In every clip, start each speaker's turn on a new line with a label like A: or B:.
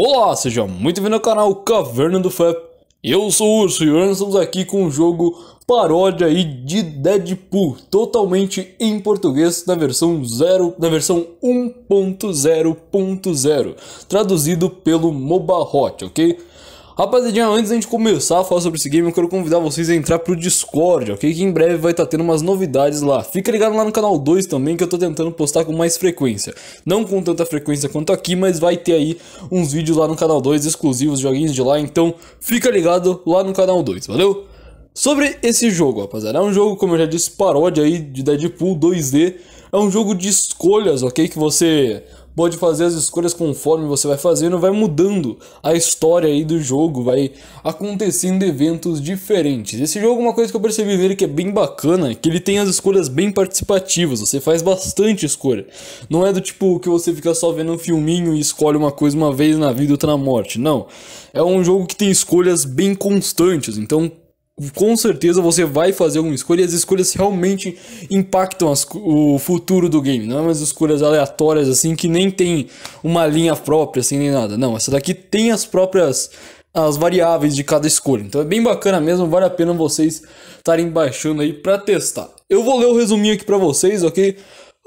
A: Olá, seja muito bem-vindo ao canal Caverna do Fap. Eu sou o Urso e hoje estamos aqui com um jogo paródia aí de Deadpool, totalmente em português na versão 0, na versão 1.0.0, traduzido pelo Mobahot, ok? Rapaziadinha, antes da gente começar a falar sobre esse game, eu quero convidar vocês a entrar pro Discord, ok? Que em breve vai estar tá tendo umas novidades lá. Fica ligado lá no canal 2 também, que eu tô tentando postar com mais frequência. Não com tanta frequência quanto aqui, mas vai ter aí uns vídeos lá no canal 2 exclusivos, joguinhos de lá. Então, fica ligado lá no canal 2, valeu? Sobre esse jogo, rapaziada, é um jogo, como eu já disse, paródia aí de Deadpool 2D. É um jogo de escolhas, ok? Que você pode fazer as escolhas conforme você vai fazendo, vai mudando a história aí do jogo, vai acontecendo eventos diferentes. Esse jogo, é uma coisa que eu percebi nele que é bem bacana, que ele tem as escolhas bem participativas, você faz bastante escolha. Não é do tipo que você fica só vendo um filminho e escolhe uma coisa uma vez na vida e outra na morte, não. É um jogo que tem escolhas bem constantes, então com certeza você vai fazer alguma escolha e as escolhas realmente impactam as, o futuro do game. Não é umas escolhas aleatórias assim que nem tem uma linha própria, assim, nem nada. Não, essa daqui tem as próprias as variáveis de cada escolha. Então é bem bacana mesmo, vale a pena vocês estarem baixando aí para testar. Eu vou ler o resuminho aqui para vocês, ok?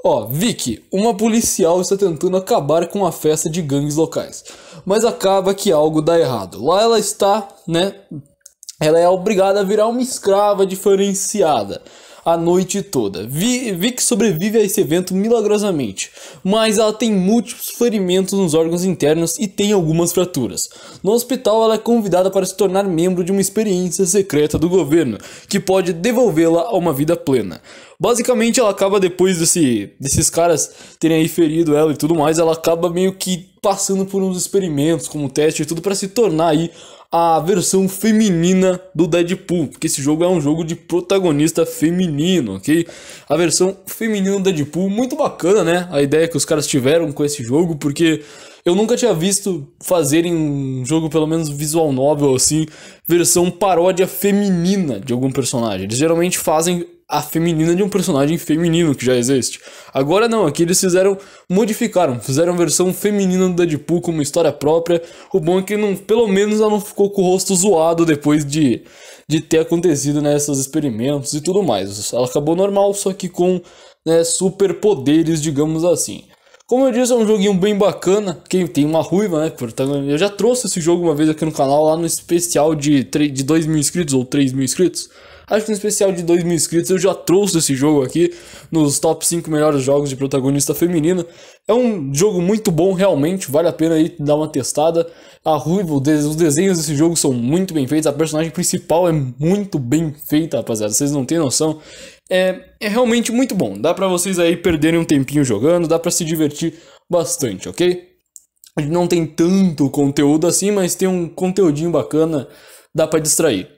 A: Ó, Vicky, uma policial está tentando acabar com a festa de gangues locais, mas acaba que algo dá errado. Lá ela está, né, ela é obrigada a virar uma escrava diferenciada a noite toda. Vi Vic sobrevive a esse evento milagrosamente, mas ela tem múltiplos ferimentos nos órgãos internos e tem algumas fraturas. No hospital, ela é convidada para se tornar membro de uma experiência secreta do governo, que pode devolvê-la a uma vida plena. Basicamente, ela acaba depois desse, desses caras terem aí ferido ela e tudo mais, ela acaba meio que passando por uns experimentos, como teste e tudo para se tornar aí a versão feminina do Deadpool, porque esse jogo é um jogo de protagonista feminino, ok? A versão feminina do Deadpool, muito bacana, né? A ideia que os caras tiveram com esse jogo, porque eu nunca tinha visto fazerem um jogo, pelo menos visual novel assim, versão paródia feminina de algum personagem. Eles geralmente fazem a feminina de um personagem feminino que já existe. Agora não, aqui eles fizeram, modificaram, fizeram a versão feminina do Deadpool com uma história própria. O bom é que não, pelo menos ela não ficou com o rosto zoado depois de, de ter acontecido né, experimentos e tudo mais. Ela acabou normal, só que com né, superpoderes, digamos assim. Como eu disse, é um joguinho bem bacana. Quem tem uma ruiva, né? eu já trouxe esse jogo uma vez aqui no canal, lá no especial de, de 2 mil inscritos ou 3 mil inscritos. Acho que no especial de 2 mil inscritos eu já trouxe esse jogo aqui nos top 5 melhores jogos de protagonista feminina. É um jogo muito bom, realmente, vale a pena aí dar uma testada. A Ruiva, os desenhos desse jogo são muito bem feitos, a personagem principal é muito bem feita, rapaziada, vocês não têm noção. É, é realmente muito bom, dá pra vocês aí perderem um tempinho jogando, dá pra se divertir bastante, ok? não tem tanto conteúdo assim, mas tem um conteúdinho bacana, dá para distrair.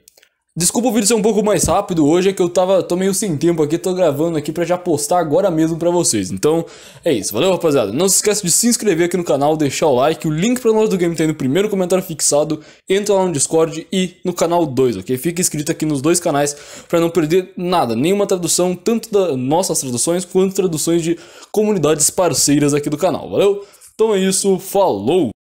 A: Desculpa o vídeo ser um pouco mais rápido hoje, é que eu tava, tô meio sem tempo aqui, tô gravando aqui pra já postar agora mesmo pra vocês. Então, é isso. Valeu, rapaziada. Não se esqueça de se inscrever aqui no canal, deixar o like. O link pra nós do game tá aí no primeiro comentário fixado. Entra lá no Discord e no canal 2, ok? Fica inscrito aqui nos dois canais pra não perder nada, nenhuma tradução, tanto das nossas traduções, quanto traduções de comunidades parceiras aqui do canal. Valeu? Então é isso, falou!